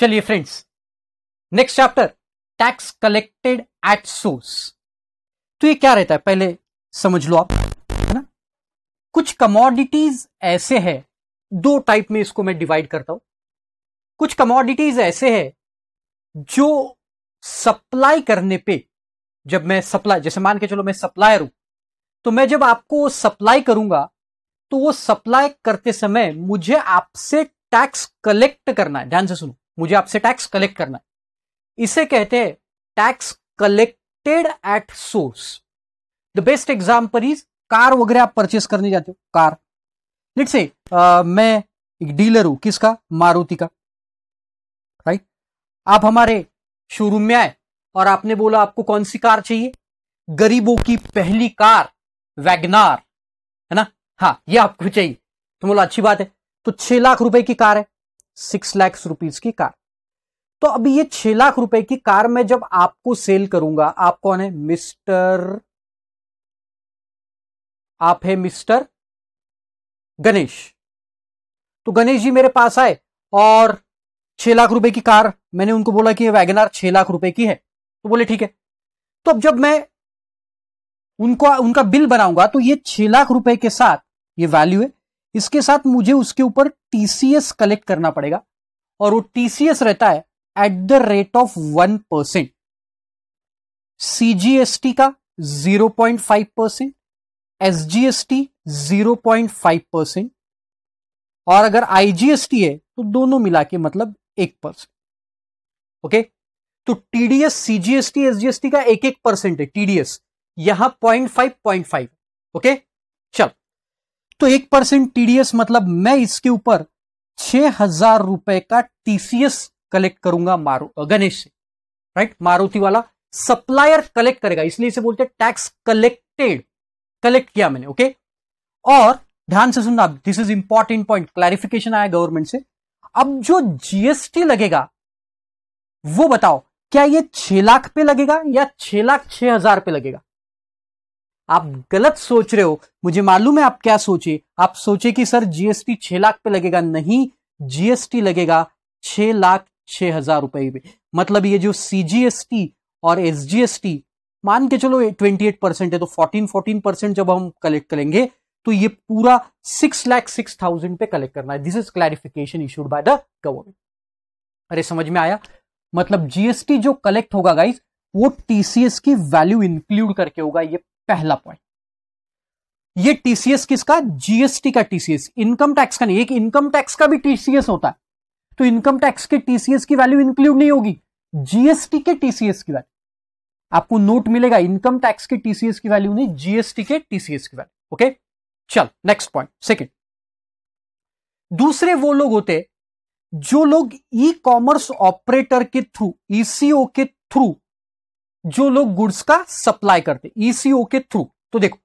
चलिए friends next chapter tax collected at source तो ये क्या रहता है पहले समझ लो आप है ना कुछ कमोडिटीज ऐसे है दो टाइप में इसको मैं डिवाइड करता हूं कुछ कमोडिटीज ऐसे है जो सप्लाई करने पे जब मैं सप्लाई जैसे मान के चलो मैं सप्लायर हूं तो मैं जब आपको सप्लाई करूंगा तो वो सप्लाई करते समय मुझे आपसे टैक्स कलेक्ट करना है ध्यान से सुनो मुझे आपसे टैक्स कलेक्ट करना है इसे कहते हैं tax collected at source the best example is car वगैरह आप परचेस करने जाते हो कार लेट्स से मैं एक डीलर हूं किसका मारुति का राइट right? आप हमारे शोरूम में आए और आपने बोला आपको कौन सी कार चाहिए गरीबों की पहली कार वैगनार है ना हाँ ये आपको चाहिए तो बोला अच्छी बात है तो छह लाख रुपए की कार है सिक्स लैक्स रुपीज की कार तो अभी ये छह लाख रुपए की कार मैं जब आपको सेल करूंगा आप कौन है मिस्टर आप है मिस्टर गणेश तो गणेश जी मेरे पास आए और छह लाख रुपए की कार मैंने उनको बोला कि ये वैगनार छह लाख रुपए की है तो बोले ठीक है तो अब जब मैं उनको उनका बिल बनाऊंगा तो ये छह लाख रुपए के साथ ये वैल्यू है इसके साथ मुझे उसके ऊपर टीसीएस कलेक्ट करना पड़ेगा और वो टीसीएस रहता है at the rate of one percent CGST का zero point five percent SGST zero point five percent और अगर आईजीएसटी है तो दोनों मिला के मतलब एक परसेंट ओके तो टीडीएस सीजीएसटी एसजीएसटी का एक एक परसेंट है टीडीएस यहां point five point five okay चल तो एक परसेंट टीडीएस मतलब मैं इसके ऊपर छह हजार रुपए का टीसीएस कलेक्ट करूंगा मारू गणेश से राइट मारुति वाला सप्लायर कलेक्ट करेगा इसलिए इसे बोलते हैं टैक्स कलेक्टेड कलेक्ट किया मैंने ओके और ध्यान से सुनना this is important point clarification आया गवर्नमेंट से अब जो जीएसटी लगेगा वो बताओ क्या ये छह लाख पे लगेगा या छह लाख छह हजार पे लगेगा आप गलत सोच रहे हो मुझे मालूम है आप क्या सोचे आप सोचे कि सर जीएसटी छह लाख पे लगेगा नहीं जीएसटी लगेगा छह लाख छह हजार रुपए पे मतलब ये जो सीजीएसटी और एसजीएसटी मान के चलो ट्वेंटी एट परसेंट है तो फोर्टीन फोर्टीन परसेंट जब हम कलेक्ट करेंगे तो ये पूरा सिक्स लाख सिक्स थाउजेंड पे कलेक्ट करना है this is clarification issued by the government अरे समझ में आया मतलब जीएसटी जो कलेक्ट होगा गाइस वो टीसीएस की वैल्यू इंक्लूड करके होगा ये पहला पॉइंट ये टीसीएस किसका जीएसटी का टीसीएस इनकम टैक्स का नहीं एक इनकम टैक्स का भी टीसीएस होता है तो इनकम टैक्स के टीसीएस की वैल्यू इंक्लूड नहीं होगी जीएसटी के टीसीएस की वैल्यू आपको नोट मिलेगा इनकम टैक्स के टीसीएस की वैल्यू नहीं जीएसटी के टीसीएस की वैल्यू ओके चल नेक्स्ट पॉइंट सेकेंड दूसरे वो लोग होते जो लोग ई कॉमर्स ऑपरेटर के थ्रू ईसीओ e के थ्रू जो लोग गुड्स का सप्लाई करते ईसीओ e के थ्रू तो देखो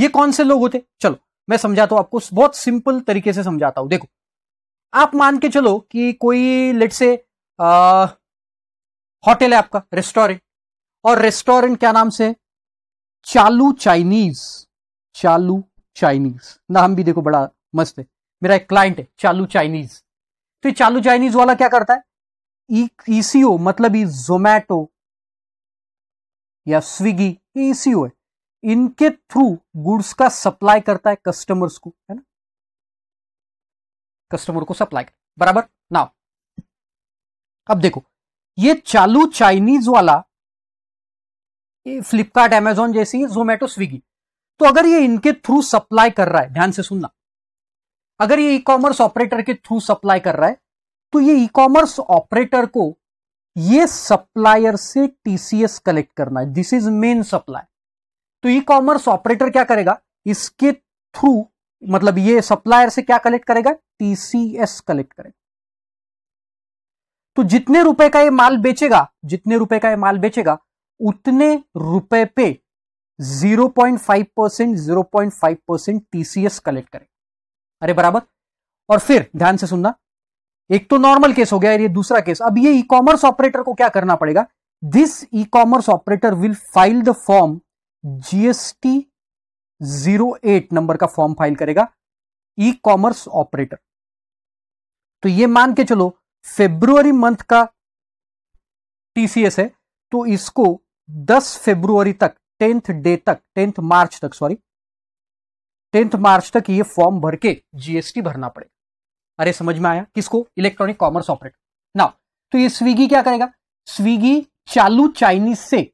ये कौन से लोग होते चलो मैं समझाता हूं आपको बहुत सिंपल तरीके से समझाता हूं देखो आप मान के चलो कि कोई लेट से होटल है आपका रेस्टोरेंट और रेस्टोरेंट क्या नाम से चालू चाइनीज चालू चाइनीज नाम भी देखो बड़ा मस्त है मेरा एक क्लाइंट है चालू चाइनीज तो चालू चाइनीज वाला क्या करता है ईसीओ e, e मतलब जोमैटो या स्विगी ये इसी है इनके थ्रू गुड्स का सप्लाई करता है कस्टमर्स को है ना कस्टमर को सप्लाई बराबर ना अब देखो ये चालू चाइनीज वाला फ्लिपकार्ट एमेजॉन जैसी जोमेटो स्विगी तो अगर ये इनके थ्रू सप्लाई कर रहा है ध्यान से सुनना अगर ये ई कॉमर्स ऑपरेटर के थ्रू सप्लाई कर रहा है तो ये ई कॉमर्स ऑपरेटर को ये सप्लायर से टीसीएस कलेक्ट करना है दिस इज मेन सप्लाई तो ई कॉमर्स ऑपरेटर क्या करेगा इसके थ्रू मतलब ये सप्लायर से क्या कलेक्ट करेगा टीसीएस कलेक्ट करेगा तो जितने रुपए का ये माल बेचेगा जितने रुपए का ये माल बेचेगा उतने रुपए पे 0.5 percent zero percent TCS collect करेगा अरे बराबर और फिर ध्यान से सुनना एक तो नॉर्मल केस हो गया और ये दूसरा केस अब ये ई कॉमर्स ऑपरेटर को क्या करना पड़ेगा this e commerce operator will file the form GST zero eight number का फॉर्म फाइल करेगा ई कॉमर्स ऑपरेटर तो ये मान के चलो फेब्रुवरी मंथ का टीसीएस है तो इसको 10 फेब्रुवरी तक टेंथ डे तक टेंथ मार्च तक सॉरी टेंथ मार्च तक ये फॉर्म भर के जीएसटी भरना पड़ेगा अरे समझ में आया किसको इलेक्ट्रॉनिक कॉमर्स ऑपरेटर नाउ तो ये स्विगी क्या करेगा स्विगी चालू चाइनीज से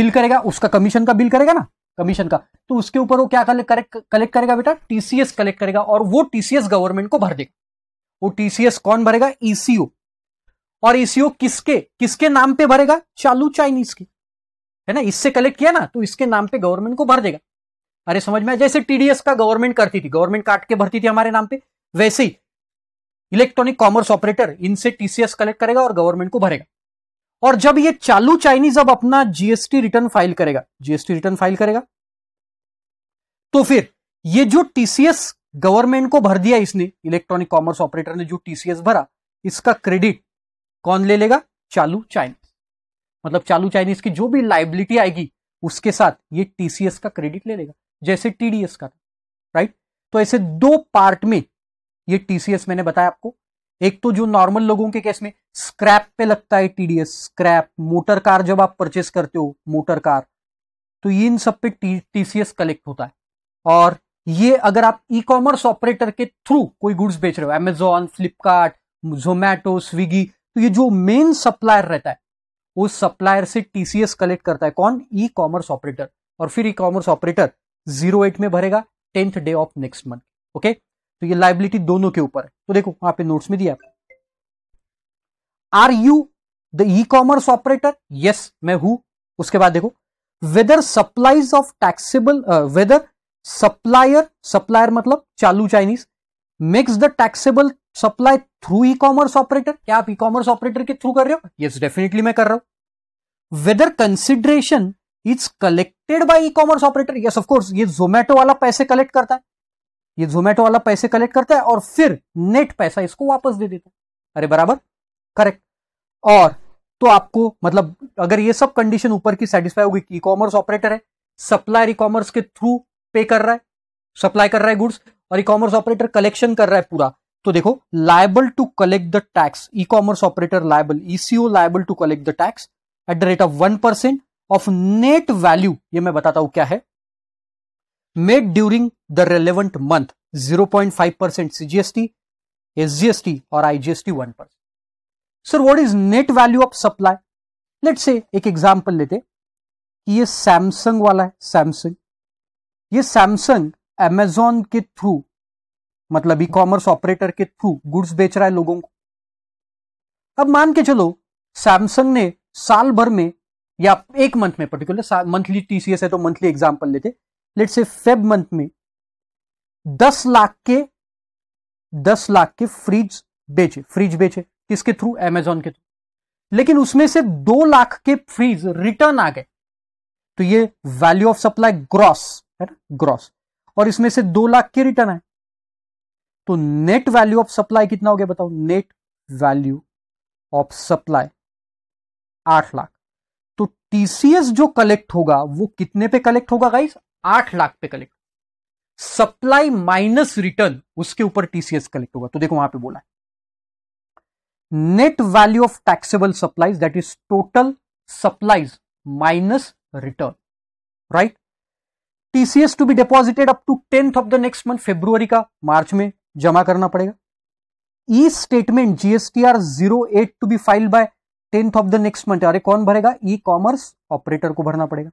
बिल करेगा उसका कमीशन का बिल करेगा ना कमीशन का तो उसके ऊपर वो क्या कलेक्ट करेगा बेटा टीसीएस कलेक्ट करेगा और वो टीसीएस गवर्नमेंट को भर देगा वो टीसीएस कौन भरेगा ईसीओ e और ईसीओ e किसके किसके नाम पे भरेगा चालू चाइनीज के है ना इससे कलेक्ट किया ना तो इसके नाम पे गवर्नमेंट को भर देगा अरे समझ में जैसे टीडीएस का गवर्नमेंट करती थी गवर्नमेंट काट के भरती थी हमारे नाम पे वैसे ही इलेक्ट्रॉनिक कॉमर्स ऑपरेटर इनसे टीसीएस कलेक्ट करेगा और गवर्नमेंट को भरेगा और जब ये चालू चाइनीज अब अपना जीएसटी रिटर्न फाइल करेगा जीएसटी रिटर्न फाइल करेगा तो फिर ये जो टीसीएस गवर्नमेंट को भर दिया इसने इलेक्ट्रॉनिक कॉमर्स ऑपरेटर ने जो टीसीएस भरा इसका क्रेडिट कौन ले लेगा चालू चाइनीज मतलब चालू चाइनीज की जो भी लाइबिलिटी आएगी उसके साथ ये टीसीएस का क्रेडिट ले लेगा जैसे टीडीएस का राइट तो ऐसे दो पार्ट में ये टीसीएस मैंने बताया आपको एक तो जो नॉर्मल लोगों के केस में स्क्रैप पे लगता है टीडीएस स्क्रैप मोटर कार जब आप परचेस करते हो मोटर कार तो ये इन सब पे टीसीएस कलेक्ट होता है और ये अगर आप ई कॉमर्स ऑपरेटर के थ्रू कोई गुड्स बेच रहे हो एमेजॉन फ्लिपकार्ट जोमैटो स्विगी तो ये जो मेन सप्लायर रहता है उस सप्लायर से टीसीएस कलेक्ट करता है कौन ई कॉमर्स ऑपरेटर और फिर e commerce operator zero eight में भरेगा tenth day of next month okay तो ये लाइबिलिटी दोनों के ऊपर है तो देखो वहां पे नोट्स में दिया are you the e commerce operator yes मैं हूं उसके बाद देखो whether supplies of taxable whether supplier supplier मतलब चालू Chinese makes the taxable supply through e commerce operator क्या आप ई कॉमर्स ऑपरेटर के थ्रू कर रहे हो यस yes, डेफिनेटली मैं कर रहा हूं whether consideration is collected by e commerce operator yes of course ये जोमेटो वाला पैसे कलेक्ट करता है ये जोमेटो वाला पैसे कलेक्ट करता है और फिर नेट पैसा इसको वापस दे देता है अरे बराबर करेक्ट और तो आपको मतलब अगर ये सब कंडीशन ऊपर की सेटिस्फाई होगी ई कॉमर्स ऑपरेटर है सप्लायर ई कॉमर्स के थ्रू पे कर रहा है सप्लाई कर रहा है गुड्स और ई कॉमर्स ऑपरेटर कलेक्शन कर रहा है पूरा तो देखो liable to collect the tax e commerce operator liable ECO liable to collect the tax at the rate of one percent of net value ये मैं बताता हूं क्या है made during the relevant month 0.5% CGST, SGST or IGST 1%. Sir, what is net value of supply? Let's say एक example लेते कि ये सैमसंग वाला है सैमसंग ये सैमसंग अमेजोन के थ्रू मतलब ई कॉमर्स ऑपरेटर के थ्रू गुड्स बेच रहा है लोगों को अब मान के चलो सैमसंग ने साल भर में या एक मंथ में पर्टिकुलर मंथली टीसीएस है तो मंथली एग्जाम्पल लेते लेट्स से फेब मंथ में दस लाख के दस लाख के फ्रिज बेचे फ्रिज बेचे किसके थ्रू एमेजॉन के थ्रू लेकिन उसमें से दो लाख के फ्रिज रिटर्न आ गए तो ये वैल्यू ऑफ सप्लाई ग्रॉस है ना ग्रॉस और इसमें से दो लाख के रिटर्न आए तो नेट वैल्यू ऑफ सप्लाई कितना हो गया बताओ नेट वैल्यू ऑफ सप्लाई आठ लाख तो टीसीएस जो कलेक्ट होगा वो कितने पे कलेक्ट होगा गाइस आठ लाख पे कलेक्ट सप्लाई माइनस रिटर्न उसके ऊपर टीसीएस कलेक्ट होगा तो देखो वहां पे बोला है net value of taxable supplies that is total supplies minus return right TCS to be deposited up to tenth of the next month February का मार्च में जमा करना पड़ेगा e statement GSTR zero eight to be file by tenth of the next month अरे कौन भरेगा e commerce operator को भरना पड़ेगा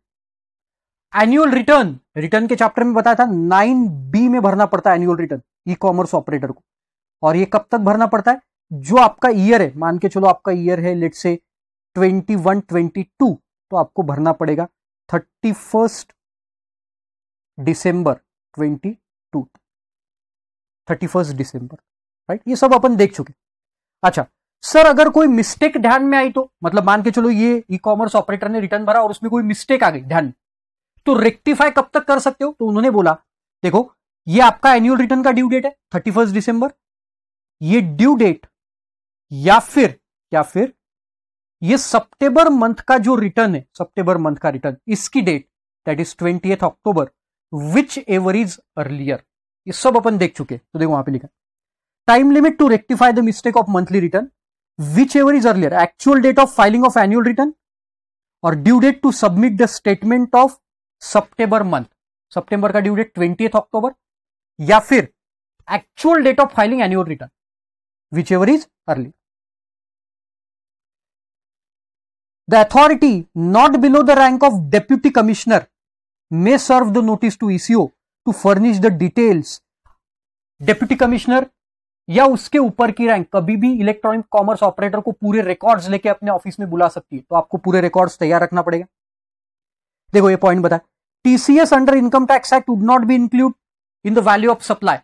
एनुअल रिटर्न रिटर्न के चैप्टर में बताया था नाइन बी में भरना पड़ता है annual return e commerce operator को और ये कब तक भरना पड़ता है जो आपका ईयर है मान के चलो आपका ईयर है लेट से ट्वेंटी वन ट्वेंटी टू तो आपको भरना पड़ेगा thirty first December twenty two thirty first December right ये सब अपन देख चुके अच्छा सर अगर कोई मिस्टेक ध्यान में आई तो मतलब मान के चलो ये ई कॉमर्स ऑपरेटर ने रिटर्न भरा और उसमें कोई मिस्टेक आ गई ध्यान तो रेक्टिफाई कब तक कर सकते हो तो उन्होंने बोला देखो ये आपका एनुअल रिटर्न का ड्यू डेट है थर्टी फर्स्ट डिसंबर ये ड्यू डेट या फिर या फिर ये सितंबर मंथ का जो रिटर्न है सितंबर मंथ का रिटर्न इसकी date that is twenty October whichever is earlier ये सब अपन देख चुके तो देखो वहां पे लिखा time limit to rectify the mistake of monthly return whichever is earlier actual date of filing of annual return और due date to submit the statement of September month September का ड्यू डेट ट्वेंटी अक्टूबर या फिर actual date of filing annual return whichever is early the authority not below the rank of deputy commissioner may serve the notice to ECO to furnish the details deputy commissioner या उसके ऊपर की rank कभी भी electronic commerce operator को पूरे records लेके अपने ऑफिस में बुला सकती है तो आपको पूरे रिकॉर्ड्स तैयार रखना पड़ेगा देखो ये पॉइंट बताए TCS under income tax act would not be include in the value of supply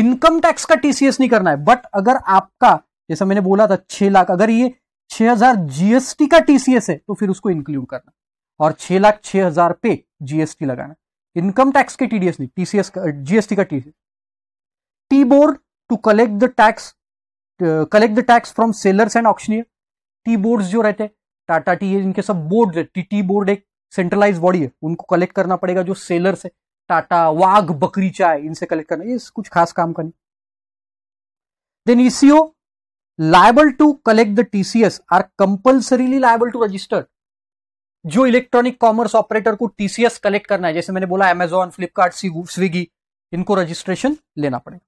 income tax का टीसीएस नहीं करना है बट अगर आपका जैसा मैंने बोला था छह लाख अगर ये छह हजार जीएसटी का टीसीएस है तो फिर उसको इंक्लूड करना और छह लाख छह हजार पे जीएसटी लगाना इनकम टैक्स के टीडीएस नहीं टीसीएस का जीएसटी का TCS tea board to collect the tax collect the tax from sellers and auctioneer tea board जो रहते हैं टाटा टी इनके सब बोर्ड टी टी बोर्ड एक सेंट्रलाइज बॉडी है उनको कलेक्ट करना पड़ेगा जो सेलर्स है टाटा वाघ बकरी चाय इनसे कलेक्ट करना ये कुछ खास काम का नहीं then ECO liable to collect the TCS are compulsorily liable to register जो इलेक्ट्रॉनिक कॉमर्स ऑपरेटर को टीसीएस कलेक्ट करना है जैसे मैंने बोला एमेजॉन फ्लिपकार्ट स्विगी इनको रजिस्ट्रेशन लेना पड़ेगा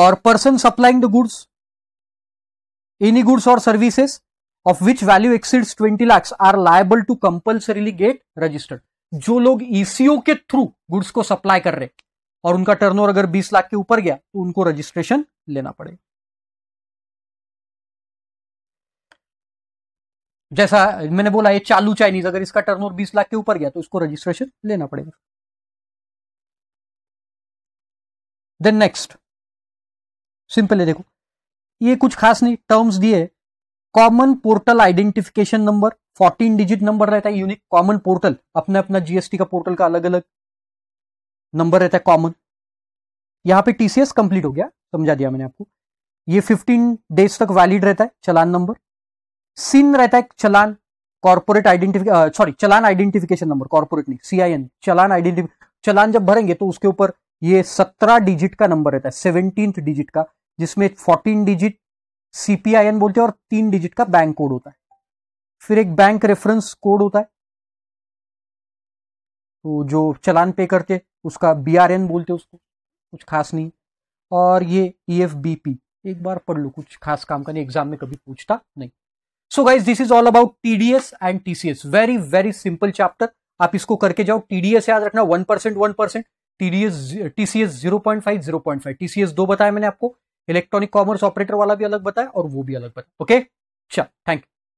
और person supplying the goods any goods और services of which value exceeds twenty lakhs are liable to compulsorily get registered जो लोग ईसीओ e के थ्रू गुड्स को सप्लाई कर रहे और उनका ओवर अगर 20 लाख के ऊपर गया तो उनको रजिस्ट्रेशन लेना पड़ेगा जैसा मैंने बोला ये चालू चाइनीज अगर इसका टर्नओवर 20 लाख के ऊपर गया तो इसको रजिस्ट्रेशन लेना पड़ेगा देन नेक्स्ट सिंपल है देखो ये कुछ खास नहीं टर्म्स दिए common portal identification number 14 digit number रहता है यूनिक कॉमन पोर्टल अपने अपना जीएसटी का पोर्टल का अलग अलग नंबर रहता है कॉमन यहां पे टीसीएस कंप्लीट हो गया समझा दिया मैंने आपको ये 15 डेज तक वैलिड रहता है चलान नंबर सिन रहता है challan corporate identification sorry challan identification number corporate नहीं सीआईएन चलान आइडेंटिफिक चलान जब भरेंगे तो उसके ऊपर ये सत्रह डिजिट का नंबर रहता है सेवनटीन डिजिट का जिसमें फोर्टीन डिजिट सीपीआईएन बोलते हैं और तीन डिजिट का बैंक कोड होता है फिर एक बैंक रेफरेंस कोड होता है तो जो चलान पे करते उसका बी आर एन बोलते उसको कुछ खास नहीं और ये ई एफ बी पी एक बार पढ़ लो कुछ खास काम का नहीं एग्जाम में कभी पूछता नहीं so guys this is all about TDS and TCS very very simple chapter आप इसको करके जाओ टीडीएस याद रखना one percent one percent TDS TCS zero point five zero point five TCS दो बताया मैंने आपको इलेक्ट्रॉनिक कॉमर्स ऑपरेटर वाला भी अलग बताया और वो भी अलग बताया ओके चल थैंक यू